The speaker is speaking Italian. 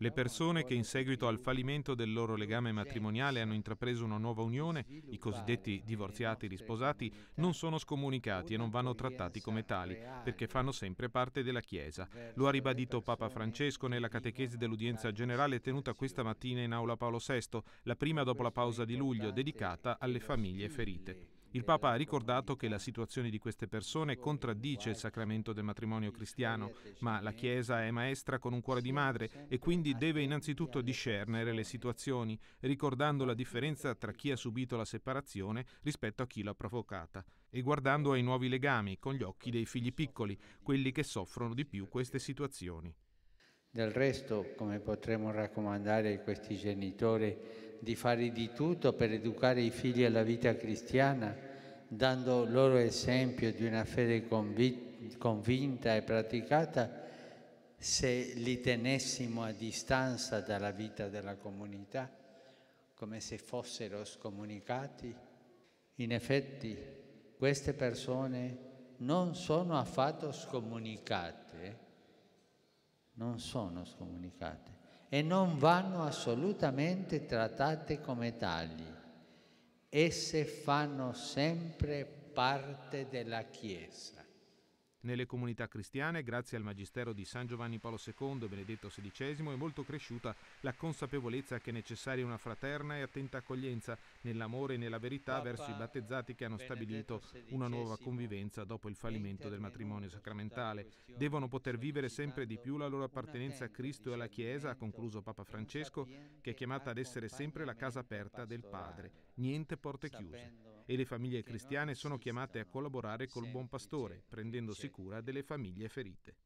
Le persone che in seguito al fallimento del loro legame matrimoniale hanno intrapreso una nuova unione, i cosiddetti divorziati risposati, non sono scomunicati e non vanno trattati come tali, perché fanno sempre parte della Chiesa. Lo ha ribadito Papa Francesco nella catechesi dell'udienza generale tenuta questa mattina in aula Paolo VI, la prima dopo la pausa di luglio, dedicata alle famiglie ferite. Il Papa ha ricordato che la situazione di queste persone contraddice il sacramento del matrimonio cristiano, ma la Chiesa è maestra con un cuore di madre e quindi deve innanzitutto discernere le situazioni, ricordando la differenza tra chi ha subito la separazione rispetto a chi l'ha provocata e guardando ai nuovi legami con gli occhi dei figli piccoli, quelli che soffrono di più queste situazioni. Del resto, come potremmo raccomandare a questi genitori di fare di tutto per educare i figli alla vita cristiana? dando loro esempio di una fede convinta e praticata, se li tenessimo a distanza dalla vita della comunità, come se fossero scomunicati, in effetti queste persone non sono affatto scomunicate, non sono scomunicate e non vanno assolutamente trattate come tali esse fanno sempre parte della Chiesa. Nelle comunità cristiane, grazie al magistero di San Giovanni Paolo II e Benedetto XVI, è molto cresciuta la consapevolezza che è necessaria una fraterna e attenta accoglienza nell'amore e nella verità Papa verso i battezzati che hanno Benedetto stabilito una nuova convivenza dopo il fallimento del matrimonio sacramentale. Devono poter vivere sempre di più la loro appartenenza a Cristo e alla Chiesa, ha concluso Papa Francesco, che è chiamata ad essere sempre la casa aperta del Padre, niente porte chiuse e le famiglie cristiane sono chiamate a collaborare col buon pastore, prendendosi cura delle famiglie ferite.